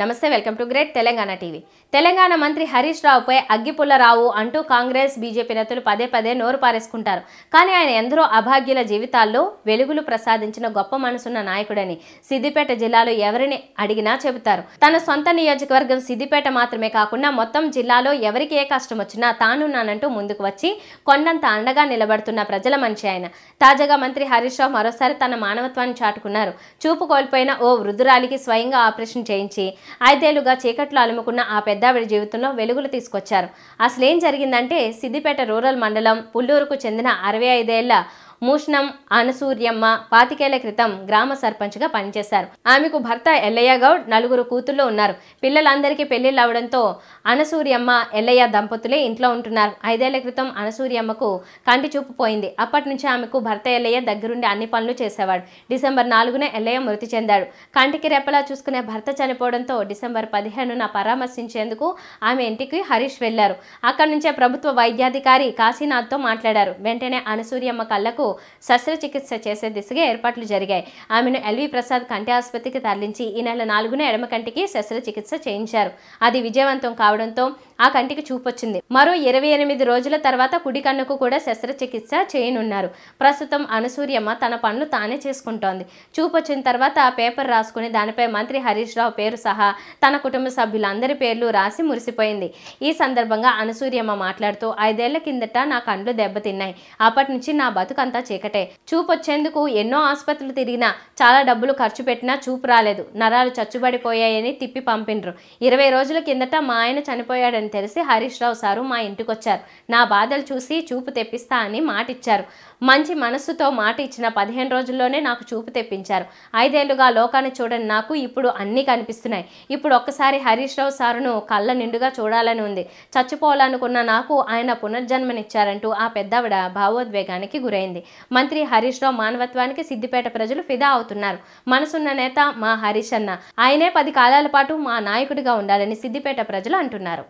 నమస్తే welcome to great Telangana TV Telangana మంత్రి హరీష్ రావుపై అగ్గిపుల్లరావు అంటూ కాంగ్రెస్ బీజేపీ నేతలు పదే పదే నోరు పారేసుకుంటారు కానీ ఆయన ఎందరో అభాగ్యుల జీవితాల్లో వెలుగులు ప్రసాదించిన గొప్ప మనసున్న నాయకుడని సిద్దిపేట జిల్లాలో ఎవరిని అడిగినా చెబుతారు తన సొంత నియోజకవర్గం సిద్దిపేట మాత్రమే కాకుండా మొత్తం జిల్లాలో ఎవరికి ఏ కష్టం వచ్చినా తానున్నానంటూ ముందుకు వచ్చి కొండంత అండగా నిలబడుతున్న ప్రజల మనిషి ఆయన తాజాగా మంత్రి హరీష్ రావు మరోసారి తన మానవత్వాన్ని చాటుకున్నారు చూపు కోల్పోయిన ఓ వృద్ధురాలికి స్వయంగా ఆపరేషన్ చేయించి ఐదేళ్లుగా చీకట్లో అలుముకున్న ఆ పెద్దావిడ జీవితంలో వెలుగులు తీసుకొచ్చారు అసలేం జరిగిందంటే సిద్దిపేట రూరల్ మండలం పుల్లూరుకు చెందిన అరవై ఐదేళ్ల మూష్ణం అనసూర్యమ్మ పాతికేళ్ల క్రితం గ్రామ సర్పంచ్గా పనిచేశారు ఆమెకు భర్త ఎల్లయ్య గౌడ్ నలుగురు కూతుళ్ళు ఉన్నారు పిల్లలందరికీ పెళ్లిళ్ళు అవడంతో అనసూర్యమ్మ ఎల్లయ్య దంపతులే ఇంట్లో ఉంటున్నారు ఐదేళ్ల క్రితం అనసూర్యమ్మకు కంటి చూపు పోయింది అప్పటి నుంచి ఆమెకు భర్త ఎల్లయ్య దగ్గరుండి అన్ని పనులు చేసేవాడు డిసెంబర్ నాలుగునే ఎల్లయ్య మృతి చెందాడు కంటికి రెప్పలా చూసుకునే భర్త చనిపోవడంతో డిసెంబర్ పదిహేనున పరామర్శించేందుకు ఆమె ఇంటికి హరీష్ వెళ్లారు అక్కడి నుంచే ప్రభుత్వ వైద్యాధికారి కాశీనాథ్తో మాట్లాడారు వెంటనే అనసూర్యమ్మ కళ్ళకు శస్త్రచికిత్స చేసే దిశగా ఏర్పాట్లు జరిగాయి ఆమెను ఎల్వి ప్రసాద్ కంటి ఆసుపత్రికి తరలించి ఈ నెల నాలుగున ఎడమ కంటికి శస్త్రచికిత్స చేయించారు అది విజయవంతం కావడంతో ఆ కంటికి చూపొచ్చింది మరో ఇరవై ఎనిమిది రోజుల తర్వాత కుడి కన్నుకు కూడా శస్త్రచికిత్స చేయనున్నారు ప్రస్తుతం అనుసూర్యమ్మ తన పనులు తానే చేసుకుంటోంది చూపొచ్చిన తర్వాత ఆ పేపర్ రాసుకుని దానిపై మంత్రి హరీష్ రావు పేరు సహా తన కుటుంబ సభ్యులందరి పేర్లు రాసి మురిసిపోయింది ఈ సందర్భంగా అనుసూర్యమ్మ మాట్లాడుతూ ఐదేళ్ల కిందట నా కండ్లు దెబ్బతిన్నాయి అప్పటి నుంచి నా బతుకంతా చీకటే చూపొచ్చేందుకు ఎన్నో ఆసుపత్రులు తిరిగినా చాలా డబ్బులు ఖర్చు పెట్టినా చూపు రాలేదు నరాలు చచ్చుబడిపోయాయని తిప్పి పంపినరు ఇరవై రోజుల కిందట మా ఆయన చనిపోయాడని విషయం తెలిసి హరీష్ రావు సారు మా ఇంటికి వచ్చారు నా బాధలు చూసి చూపు తెప్పిస్తా అని మాటిచ్చారు మంచి మనస్సుతో మాట ఇచ్చిన పదిహేను రోజుల్లోనే నాకు చూపు తెప్పించారు ఐదేళ్లుగా లోకాన్ని చూడని నాకు ఇప్పుడు అన్నీ కనిపిస్తున్నాయి ఇప్పుడు ఒక్కసారి హరీష్ రావు సారును కళ్ళ నిండుగా చూడాలని ఉంది చచ్చిపోవాలనుకున్న నాకు ఆయన పునర్జన్మనిచ్చారంటూ ఆ పెద్దావిడ భావోద్వేగానికి గురైంది మంత్రి హరీష్ రావు మానవత్వానికి సిద్దిపేట ప్రజలు ఫిదా అవుతున్నారు మనసున్న నేత మా హరీష్ అన్న ఆయనే పది కాలాల పాటు మా నాయకుడిగా ఉండాలని సిద్దిపేట ప్రజలు అంటున్నారు